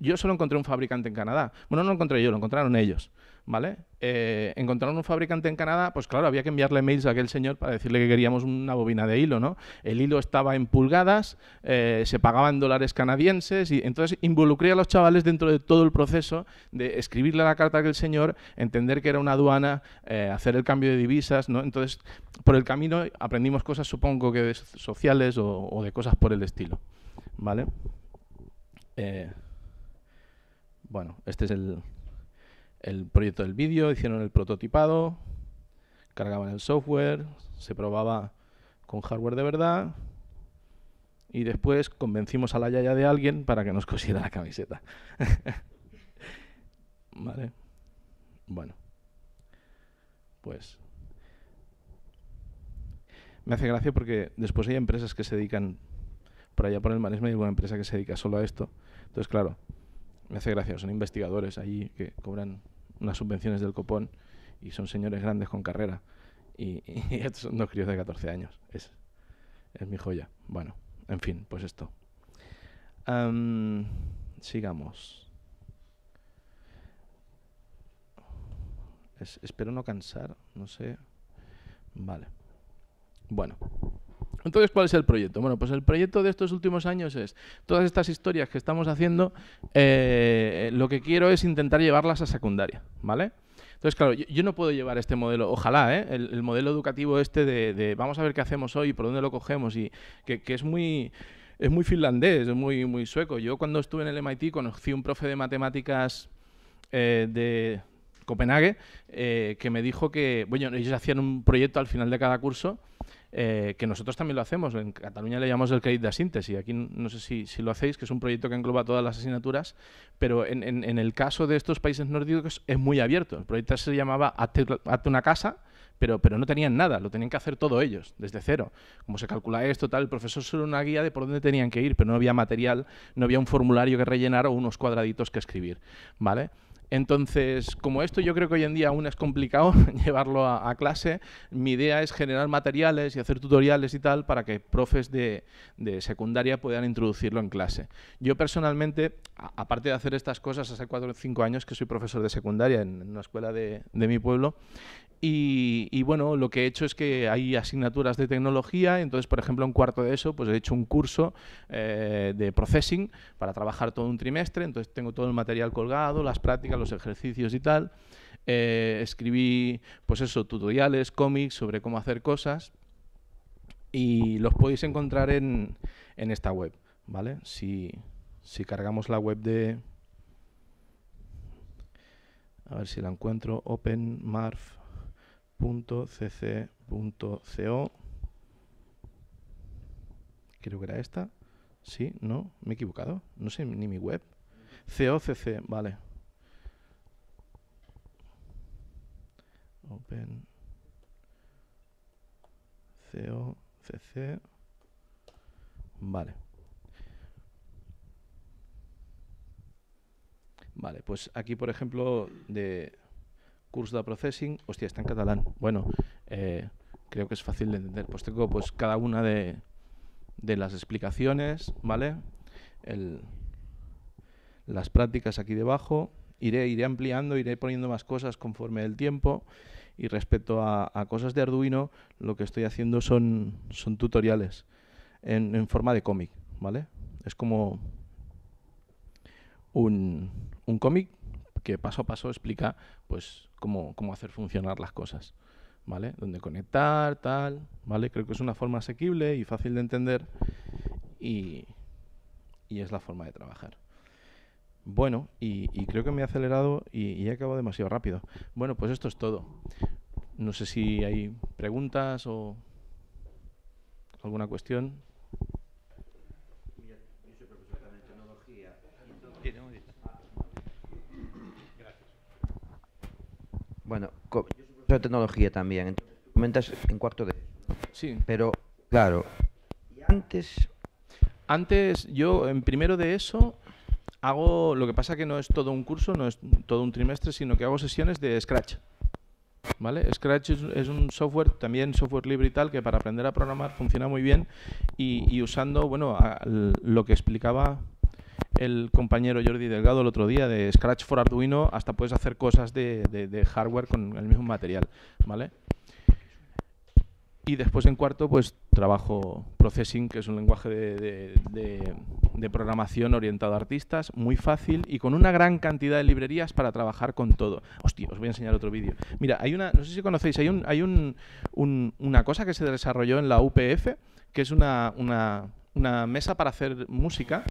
A: yo solo encontré un fabricante en Canadá. Bueno, no lo encontré yo, lo encontraron ellos. ¿vale? Eh, encontraron un fabricante en Canadá, pues claro, había que enviarle mails a aquel señor para decirle que queríamos una bobina de hilo, ¿no? El hilo estaba en pulgadas, se eh, se pagaban dólares canadienses, y entonces involucré a los chavales dentro de todo el proceso de escribirle la carta a aquel señor, entender que era una aduana, eh, hacer el cambio de divisas, ¿no? Entonces, por el camino aprendimos cosas, supongo que sociales o, o, de cosas por el estilo, ¿vale? bueno, este es el, el proyecto del vídeo, hicieron el prototipado, cargaban el software, se probaba con hardware de verdad y después convencimos a la yaya de alguien para que nos cosiera la camiseta. vale. Bueno. Pues me hace gracia porque después hay empresas que se dedican por allá por el marisma hay una empresa que se dedica solo a esto. Entonces, claro, me hace gracia, son investigadores allí que cobran unas subvenciones del copón y son señores grandes con carrera. Y, estos son dos críos de 14 años. Es, mi joya. Bueno, en fin, pues esto. sigamos. espero no cansar, no sé. Vale. Bueno. Entonces, ¿cuál es el proyecto? Bueno, pues el proyecto de estos últimos años es todas estas historias que estamos haciendo, eh, lo que quiero es intentar llevarlas a secundaria, ¿vale? Entonces, claro, yo, no puedo llevar este modelo, ojalá, ¿eh? el, modelo educativo este de, vamos a ver qué hacemos hoy, por dónde lo cogemos, y que, es muy es muy finlandés, es muy, muy sueco. Yo cuando estuve en el MIT conocí un profe de matemáticas eh, de, Copenhague, eh, que me dijo que, bueno, ellos hacían un proyecto al final de cada curso, eh, que nosotros también lo hacemos. En Cataluña le llamamos el crédito de síntesis. Aquí no sé si, lo hacéis, que es un proyecto que engloba todas las asignaturas, pero en, el caso de estos países nórdicos es muy abierto. El proyecto se llamaba Hazte, una casa, pero, pero, no tenían nada, lo tenían que hacer todo ellos, desde cero. Como se calcula esto, tal, el profesor solo una guía de por dónde tenían que ir, pero no había material, no había un formulario que rellenar o unos cuadraditos que escribir, ¿vale? Entonces, como esto yo creo que hoy en día aún es complicado llevarlo a, clase, mi idea es generar materiales y hacer tutoriales y tal para que profes de, secundaria puedan introducirlo en clase. Yo personalmente, aparte de hacer estas cosas, hace cuatro o cinco años que soy profesor de secundaria en, una escuela de mi pueblo, y, bueno, lo que he hecho es que hay asignaturas de tecnología, entonces, por ejemplo, en cuarto de eso, pues he hecho un curso eh, de processing para trabajar todo un trimestre, entonces tengo todo el material colgado, las prácticas, los ejercicios y tal. Eh, escribí, pues eso, tutoriales, cómics sobre cómo hacer cosas y los podéis encontrar en, esta web, ¿vale? Si, si cargamos la web de... A ver si la encuentro, OpenMarf .cc.co creo que era esta sí, no, me he equivocado no sé ni mi web COCC, vale open COCC vale vale, pues aquí por ejemplo de Curso de processing, hostia, está en catalán. Bueno, eh, creo que es fácil de entender. Pues tengo pues cada una de, de las explicaciones, ¿vale? las prácticas aquí debajo. Iré, iré ampliando, iré poniendo más cosas conforme el tiempo. Y respecto a, cosas de Arduino, lo que estoy haciendo son, son tutoriales en, en forma de cómic, ¿vale? Es como un, un cómic que paso a paso explica pues cómo, cómo hacer funcionar las cosas. ¿Vale? Donde conectar, tal, ¿vale? Creo que es una forma asequible y fácil de entender y, y es la forma de trabajar. Bueno, y, creo que me he acelerado y, y he acabado demasiado rápido. Bueno, pues esto es todo. No sé si hay preguntas o alguna cuestión. Bueno, yo soy profesor de tecnología también, entonces comentas en cuarto de... Sí. Pero, claro, ¿y antes... Antes, yo en primero de eso hago, lo que pasa que no es todo un curso, no es todo un trimestre, sino que hago sesiones de Scratch. ¿Vale? Scratch es, un software, también software libre y tal, que para aprender a programar funciona muy bien y, usando, bueno, lo que explicaba el compañero Jordi Delgado el otro día, de Scratch for Arduino, hasta puedes hacer cosas de, hardware con el mismo material, ¿vale? Y después en cuarto, pues trabajo Processing, que es un lenguaje de, programación orientado a artistas, muy fácil y con una gran cantidad de librerías para trabajar con todo. Hostia, os voy a enseñar otro vídeo. Mira, hay una, no sé si conocéis, hay, un, hay una cosa que se desarrolló en la UPF, que es una mesa para hacer música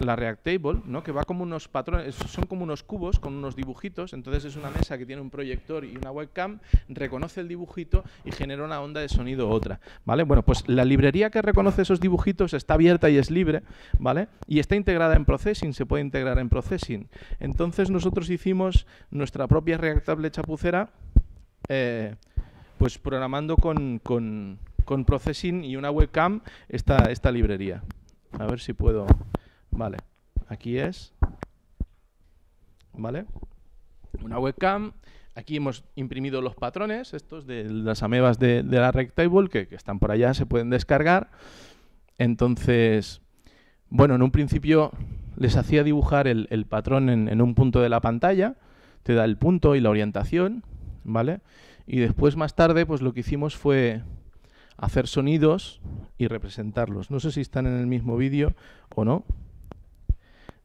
A: la React Table, ¿no? que va como unos patrones, son como unos cubos con unos dibujitos, entonces es una mesa que tiene un proyector y una webcam, reconoce el dibujito y genera una onda de sonido otra, ¿vale? Bueno, pues la librería que reconoce esos dibujitos está abierta y es libre, ¿vale? Y está integrada en Processing, se puede integrar en Processing. Entonces nosotros hicimos nuestra propia Reactable chapucera, eh, pues programando con, Processing y una webcam esta librería. A ver si puedo... Vale, aquí es. ¿Vale? Una webcam. Aquí hemos imprimido los patrones, estos de las amebas de, la Rectable, que, están por allá, se pueden descargar. Entonces, bueno, en un principio les hacía dibujar el, patrón en, en, un punto de la pantalla, te da el punto y la orientación, ¿vale? Y después, más tarde, pues lo que hicimos fue hacer sonidos y representarlos. No sé si están en el mismo vídeo o no.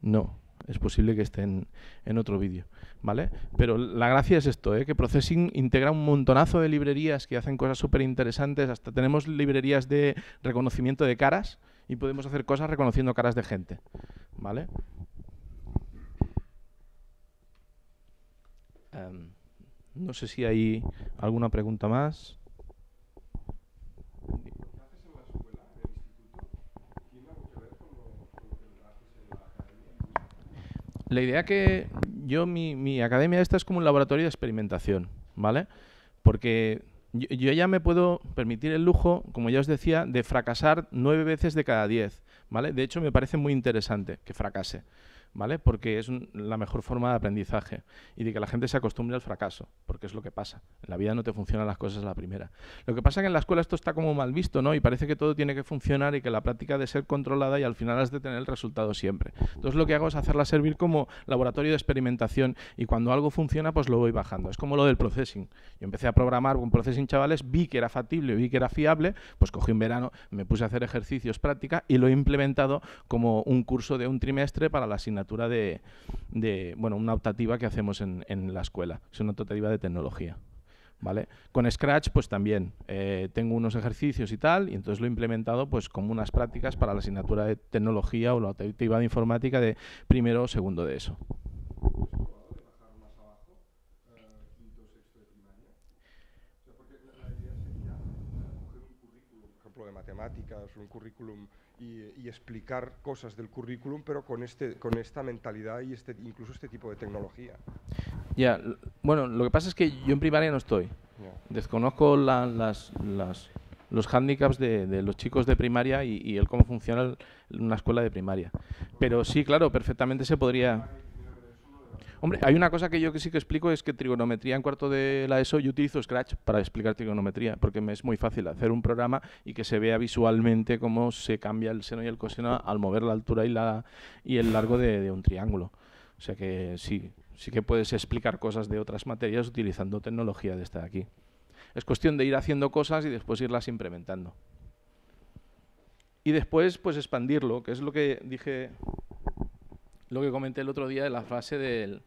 A: No, es posible que esté en, otro vídeo, ¿vale? Pero la gracia es esto, ¿eh? que Processing integra un montonazo de librerías que hacen cosas súper interesantes, hasta tenemos librerías de reconocimiento de caras y podemos hacer cosas reconociendo caras de gente, ¿vale? Em, no sé si hay alguna pregunta más. la idea que yo, mi, academia esta es como un laboratorio de experimentación, ¿vale? Porque yo, ya me puedo permitir el lujo, como ya os decía, de fracasar nueve veces de cada diez, ¿vale? De hecho, me parece muy interesante que fracase. ¿vale? Porque es la mejor forma de aprendizaje y de que la gente se acostumbre al fracaso, porque es lo que pasa. En la vida no te funcionan las cosas a la primera. Lo que pasa es que en la escuela esto está como mal visto, ¿no? Y parece que todo tiene que funcionar y que la práctica de ser controlada y al final has de tener el resultado siempre. Entonces lo que hago es hacerla servir como laboratorio de experimentación y cuando algo funciona pues lo voy bajando. Es como lo del processing. Yo empecé a programar con processing chavales, vi que era factible, vi que era fiable, pues cogí un verano, me puse a hacer ejercicios, práctica y lo he implementado como un curso de un trimestre para la asignatura asignatura de, bueno, una optativa que hacemos en, la escuela, es una optativa de tecnología. ¿Vale? Con Scratch, pues también eh, tengo unos ejercicios y tal, y entonces lo he implementado pues como unas prácticas para la asignatura de tecnología o la optativa de informática de primero o segundo de eso.
B: un currículum y, explicar cosas del currículum, pero con, este, con esta mentalidad y este, incluso este tipo de tecnología.
A: Ya, bueno, lo que pasa es que yo en primaria no estoy. Desconozco las, las, los hándicaps de, los chicos de primaria y, el cómo funciona una escuela de primaria. Pero sí, claro, perfectamente se podría... Hombre, hay una cosa que yo que sí que explico es que trigonometría en cuarto de la ESO yo utilizo Scratch para explicar trigonometría, porque me es muy fácil hacer un programa y que se vea visualmente cómo se cambia el seno y el coseno al mover la altura y, la, y el largo de, de un triángulo. O sea que sí, sí que puedes explicar cosas de otras materias utilizando tecnología de esta de aquí. Es cuestión de ir haciendo cosas y después irlas implementando. Y después, pues expandirlo, que es lo que dije lo que comenté el otro día de la frase del,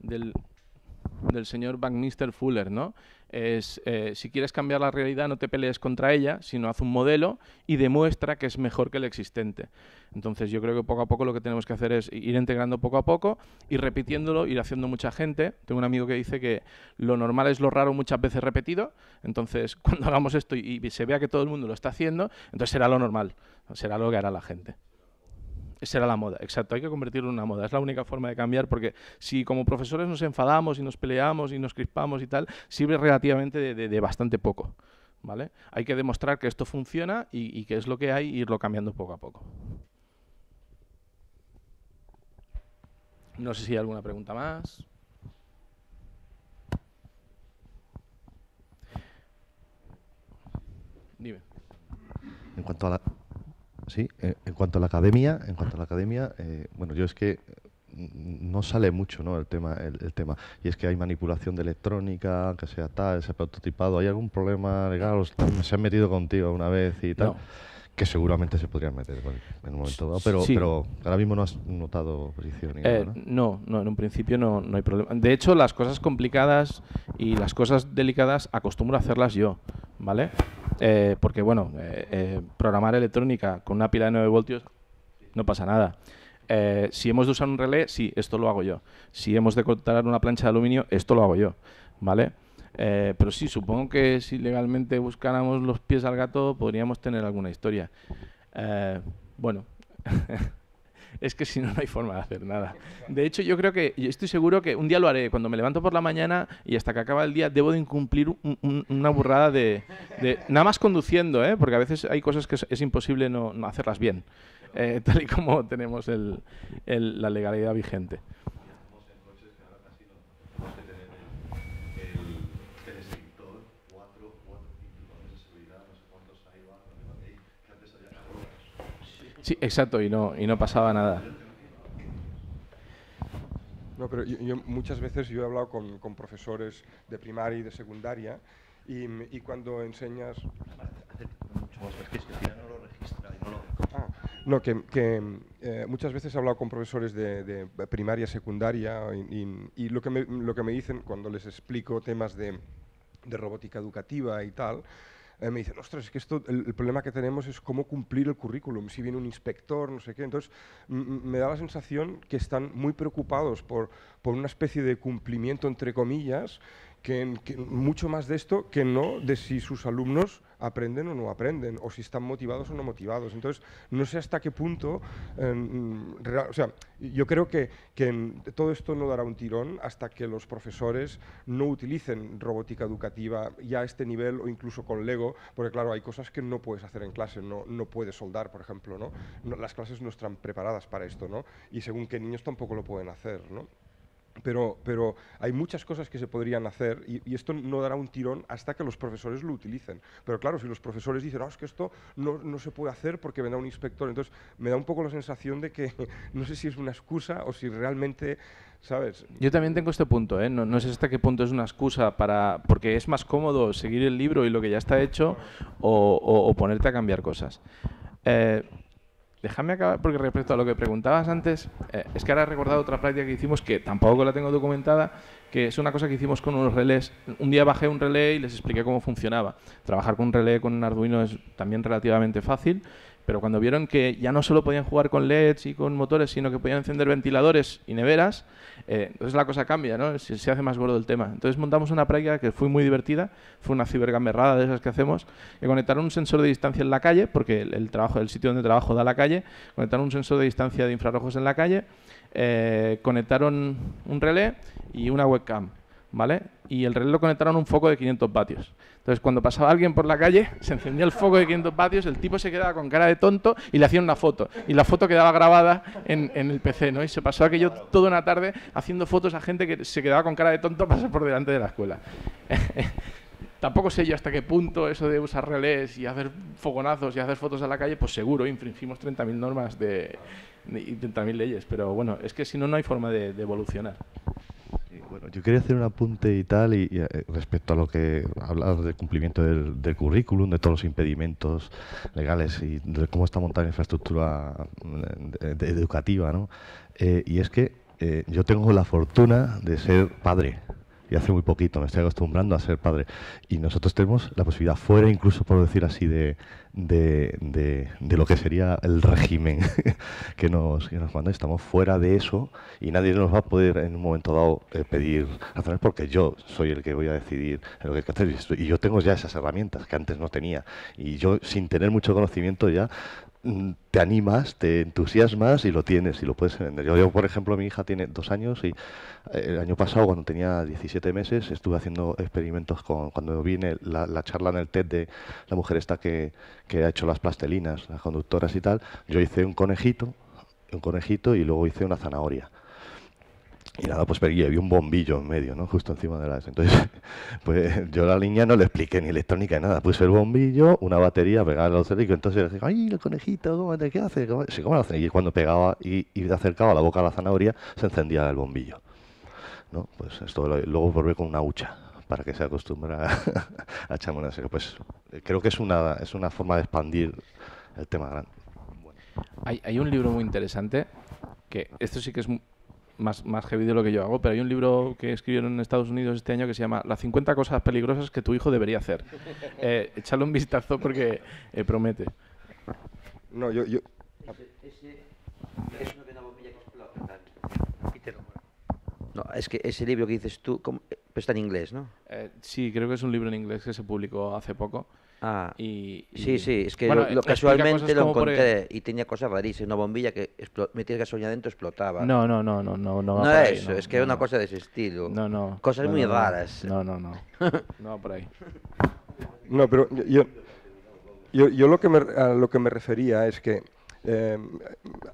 A: del, señor Buckminster Fuller, ¿no? es, eh, si quieres cambiar la realidad, no te pelees contra ella, sino haz un modelo y demuestra que es mejor que el existente. Entonces yo creo que poco a poco lo que tenemos que hacer es ir integrando poco a poco, y repitiéndolo, ir haciendo mucha gente. Tengo un amigo que dice que lo normal es lo raro muchas veces repetido, entonces cuando hagamos esto y se vea que todo el mundo lo está haciendo, entonces será lo normal, será lo que hará la gente será la moda. Exacto, hay que convertirlo en una moda. Es la única forma de cambiar porque si como profesores nos enfadamos y nos peleamos y nos crispamos y tal, sirve relativamente de, bastante poco. ¿vale? Hay que demostrar que esto funciona y, y que es lo que hay e irlo cambiando poco a poco. No sé si hay alguna pregunta más. Dime.
C: En cuanto a la, Sí, eh, en cuanto a la academia, en cuanto a la academia, eh, bueno, yo es que mm, no sale mucho ¿no? El, tema, el, tema. Y es que hay manipulación de electrónica, que sea tal, se ha prototipado. ¿Hay algún problema legal? ¿Se han metido contigo una vez y tal? Que seguramente se podrían meter en un momento dado, pero, pero ahora mismo no has notado posición. Eh,
A: ¿no? ¿no? no, en un principio no, no hay problema. De hecho, las cosas complicadas y las cosas delicadas acostumbro a hacerlas yo, ¿vale? Eh, porque bueno, eh, eh, programar electrónica con una pila de 9 voltios no pasa nada. si hemos de usar un relé, sí, esto lo hago yo. Si hemos de cortar una plancha de aluminio, esto lo hago yo, ¿vale? pero sí, supongo que si legalmente buscáramos los pies al gato, podríamos tener alguna historia. bueno. es que si no, no hay forma de hacer nada. De hecho, yo creo que, estoy seguro que un día lo haré. Cuando me levanto por la mañana y hasta que acaba el día, debo de incumplir una burrada de, Nada más conduciendo, ¿eh? porque a veces hay cosas que es, imposible no, hacerlas bien, eh, tal y como tenemos la legalidad vigente. Sí, exacto, y no, y no pasaba nada.
B: No, pero yo, muchas veces yo he hablado con, con, profesores de primaria y de secundaria y, y cuando enseñas... no, que, que eh, muchas veces he hablado con profesores de, de primaria, secundaria y, y, y, lo, que me, lo que me dicen cuando les explico temas de, de robótica educativa y tal, eh, me dicen, ostras, es que esto, el, problema que tenemos es cómo cumplir el currículum, si viene un inspector, no sé qué. Entonces, me da la sensación que están muy preocupados por, por una especie de cumplimiento, entre comillas, que, mucho más de esto que no de si sus alumnos aprenden o no aprenden, o si están motivados o no motivados. Entonces, no sé hasta qué punto, em, o sea, yo creo que, que, todo esto no dará un tirón hasta que los profesores no utilicen robótica educativa ya a este nivel o incluso con Lego, porque claro, hay cosas que no puedes hacer en clase, no, no puedes soldar, por ejemplo, ¿no? Las clases no están preparadas para esto, ¿no? Y según qué niños tampoco lo pueden hacer, ¿no? Pero, pero, hay muchas cosas que se podrían hacer y, esto no dará un tirón hasta que los profesores lo utilicen. Pero claro, si los profesores dicen, ah, es que esto no, se puede hacer porque vendrá un inspector, entonces me da un poco la sensación de que no sé si es una excusa o si realmente, ¿sabes?
A: Yo también tengo este punto, ¿eh? no, no, sé hasta qué punto es una excusa para porque es más cómodo seguir el libro y lo que ya está hecho o, ponerte a cambiar cosas. Eh, Déjame acabar, porque respecto a lo que preguntabas antes, eh, es que ahora he recordado otra práctica que hicimos que tampoco la tengo documentada, que es una cosa que hicimos con unos relés. Un día bajé un relé y les expliqué cómo funcionaba. Trabajar con un relé con un Arduino es también relativamente fácil pero cuando vieron que ya no solo podían jugar con LEDs y con motores, sino que podían encender ventiladores y neveras, eh, entonces la cosa cambia, ¿no? Se, hace más gordo el tema. Entonces montamos una práctica que fue muy divertida, fue una cibergamberrada de esas que hacemos, que conectaron un sensor de distancia en la calle, porque el, trabajo, el sitio donde trabajo da la calle, conectaron un sensor de distancia de infrarrojos en la calle, eh, conectaron un relé y una webcam. Y el relé lo conectaron a un foco de 500 vatios. Entonces, cuando pasaba alguien por la calle, se encendía el foco de 500 vatios, el tipo se quedaba con cara de tonto y le hacían una foto. Y la foto quedaba grabada en, el PC, Y se pasó aquello toda una tarde haciendo fotos a gente que se quedaba con cara de tonto pasar por delante de la escuela. Tampoco sé yo hasta qué punto eso de usar relés y hacer fogonazos y hacer fotos a la calle, pues seguro infringimos 30.000 normas de, y 30.000 leyes, pero bueno, es que si no, no hay forma de evolucionar.
C: Bueno, yo quería hacer un apunte y tal, y, eh, respecto a lo que hablas del cumplimiento del, currículum, de todos los impedimentos legales y de cómo está montada la infraestructura eh, educativa, ¿no? Eh, y es que yo tengo la fortuna de ser padre y hace muy poquito, me estoy acostumbrando a ser padre. Y nosotros tenemos la posibilidad fuera, incluso por decir así, de, de, de, lo que sería el régimen que nos, que nos manda. Estamos fuera de eso y nadie nos va a poder en un momento dado eh, pedir razones porque yo soy el que voy a decidir lo que hay que hacer. Y yo tengo ya esas herramientas que antes no tenía. Y yo, sin tener mucho conocimiento ya, te animas, te entusiasmas y lo tienes y lo puedes vender. Yo, por ejemplo, mi hija tiene dos años y eh, el año pasado, cuando tenía 17 meses, estuve haciendo experimentos con, cuando vine la, charla en el TED de la mujer esta que, ha hecho las plastelinas, las conductoras y tal, yo hice un conejito, un conejito y luego hice una zanahoria. Y nada, pues había un bombillo en medio, ¿no? Justo encima de las. Entonces, pues yo la línea no le expliqué ni electrónica ni nada. Puse el bombillo, una batería, pegaba los y... Entonces le dije, ay, el conejito, ¿cómo te, ¿qué hace? Y cuando pegaba y, acercaba la boca a la zanahoria, se encendía el bombillo. ¿No? Pues esto luego volví con una hucha para que se acostumbra a, echar Pues creo que es una, es una forma de expandir el tema grande.
A: Hay, hay un libro muy interesante que esto sí que es más, más heavy de lo que yo hago, pero hay un libro que escribieron en Estados Unidos este año que se llama Las 50 cosas peligrosas que tu hijo debería hacer. Eh, échale un vistazo porque eh, promete.
B: No, yo... yo... no, es que ese libro que dices tú, Pero está en inglés, ¿no?
A: Eh, sí, creo que es un libro en inglés que se publicó hace poco. Ah, y, sí, sí, es que lo, casualmente lo encontré y tenía cosas rarísimas, una bombilla que explo... metías gasolina dentro explotaba. No, no, no, no, no. No, no es eso, es que era una cosa de ese estilo. No, no. Cosas muy raras. No, no, no. No por ahí.
B: No, pero yo, yo, yo lo, que me, lo que me refería es que Em,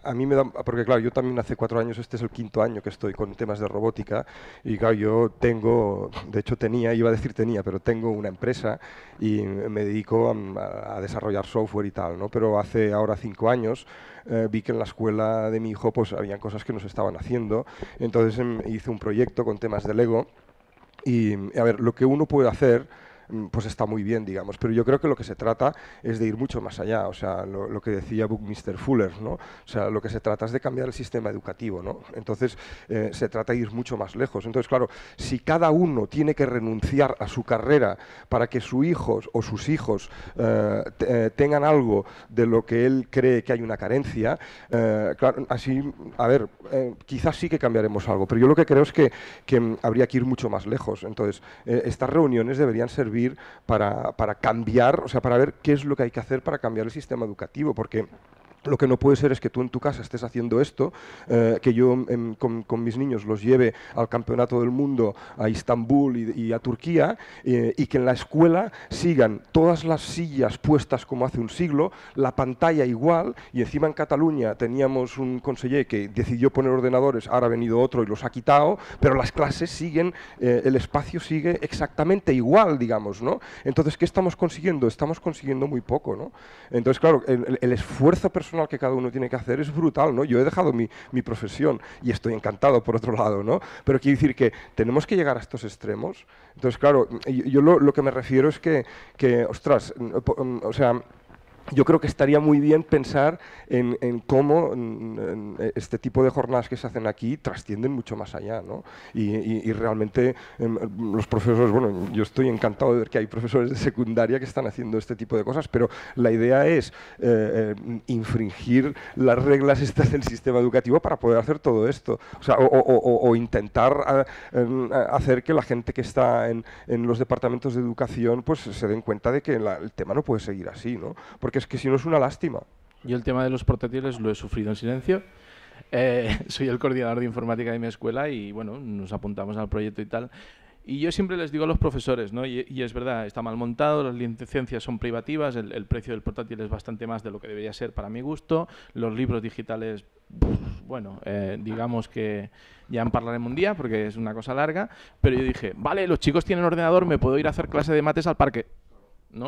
B: a mí me da, porque claro, yo también hace cuatro años, este es el quinto año que estoy con temas de robótica y claro, yo tengo, de hecho tenía, iba a decir tenía, pero tengo una empresa y me dedico a, desarrollar software y tal, ¿no? Pero hace ahora cinco años eh, vi que en la escuela de mi hijo pues habían cosas que nos estaban haciendo, entonces em, hice un proyecto con temas de Lego y a ver, lo que uno puede hacer Mm, pues está muy bien, digamos. Pero yo creo que lo que se trata es de ir mucho más allá, o sea, lo, que decía Buckminster Fuller, ¿no? O sea, lo que se trata es de cambiar el sistema educativo, ¿no? Entonces, eh, se trata de ir mucho más lejos. Entonces, claro, si cada uno tiene que renunciar a su carrera para que su hijo o sus hijos eh, eh, tengan algo de lo que él cree que hay una carencia, claro, así, a ver, quizás sí que cambiaremos algo, pero yo lo que creo es que, que habría que ir mucho más lejos. Entonces, estas reuniones deberían servir para, para cambiar, o sea, para ver qué es lo que hay que hacer para cambiar el sistema educativo, porque lo que no puede ser es que tú en tu casa estés haciendo esto, eh, que yo em, em, con, mis niños los lleve al campeonato del mundo a Istambul y, a Turquía eh, y que en la escuela sigan todas las sillas puestas como hace un siglo, la pantalla igual y encima en Cataluña teníamos un conseller que decidió poner ordenadores, ahora ha venido otro y los ha quitado, pero las clases siguen, eh, el espacio sigue exactamente igual, digamos, ¿no? Entonces, ¿qué estamos consiguiendo? Estamos consiguiendo muy poco, ¿no? Entonces, claro, el, el esfuerzo personal que cada uno tiene que hacer es brutal, ¿no? Yo he dejado mi, mi profesión y estoy encantado por otro lado, ¿no? Pero quiero decir que tenemos que llegar a estos extremos. Entonces, claro, yo, lo, lo, que me refiero es que, que ostras, o sea yo creo que estaría muy bien pensar en, cómo mm, eh, este tipo de jornadas que se hacen aquí trascienden mucho más allá, ¿no? y, realmente em, los profesores, bueno, yo estoy encantado de ver que hay profesores de secundaria que están haciendo este tipo de cosas, pero la idea es eh, eh, infringir las reglas estas del sistema educativo para poder hacer todo esto, o, intentar em, hacer que la gente que está en, los departamentos de educación pues se den cuenta de que el tema no puede seguir así, ¿no? es que si no es
A: una lástima. Yo el tema de los portátiles lo he sufrido en silencio. Eh, soy el coordinador de informática de mi escuela y bueno, nos apuntamos al proyecto y tal. Y yo siempre les digo a los profesores, ¿no? y, es verdad, está mal montado, las licencias son privativas, el, precio del portátil es bastante más de lo que debería ser para mi gusto, los libros digitales, bueno, eh, digamos que ya en un día porque es una cosa larga, pero yo dije, vale, los chicos tienen ordenador, me puedo ir a hacer clase de mates al parque.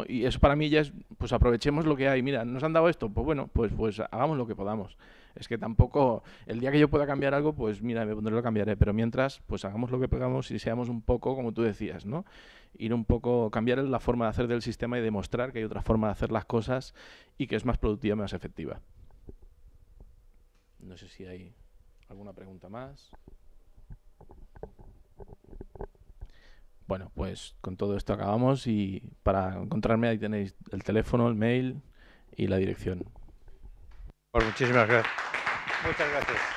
A: Y eso para mí ya es, pues aprovechemos lo que hay. Mira, nos han dado esto, pues bueno, pues, pues hagamos lo que podamos. Es que tampoco, el día que yo pueda cambiar algo, pues mira, me pondré lo cambiaré. Pero mientras, pues hagamos lo que podamos y seamos un poco, como tú decías, ¿no? Ir un poco, cambiar la forma de hacer del sistema y demostrar que hay otra forma de hacer las cosas y que es más productiva, más efectiva. No sé si hay alguna pregunta más. Bueno, pues con todo esto acabamos y para encontrarme ahí tenéis el teléfono, el mail y la
C: dirección. Pues muchísimas gracias. Muchas gracias.